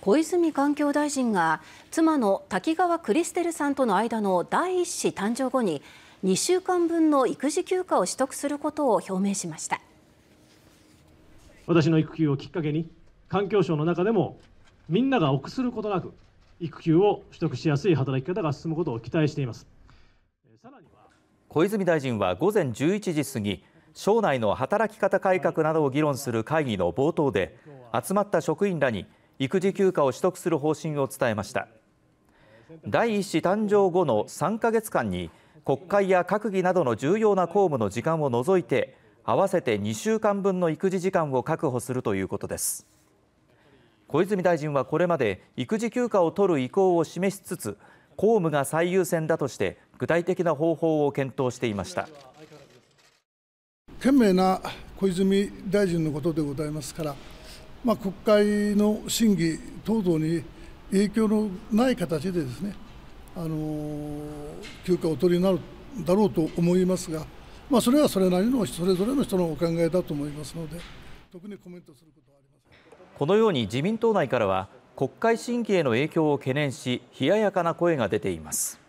小泉環境大臣が妻の滝川クリステルさんとの間の第1子誕生後に2週間分の育児休暇を取得することを表明しました私の育休をきっかけに環境省の中でもみんなが臆することなく育休を取得しやすい働き方が進むことを期待しています小泉大臣は午前11時過ぎ省内の働き方改革などを議論する会議の冒頭で集まった職員らに育児休暇を取得する方針を伝えました第1子誕生後の3ヶ月間に国会や閣議などの重要な公務の時間を除いて合わせて2週間分の育児時間を確保するということです小泉大臣はこれまで育児休暇を取る意向を示しつつ公務が最優先だとして具体的な方法を検討していました賢明な小泉大臣のことでございますからまあ、国会の審議等々に影響のない形でですね、あのー、休暇をお取りになるだろうと思いますが、まあ、それはそれなりのそれぞれの人のお考えだと思いますので、特にコメントすることはありませんこのように自民党内からは、国会審議への影響を懸念し、冷ややかな声が出ています。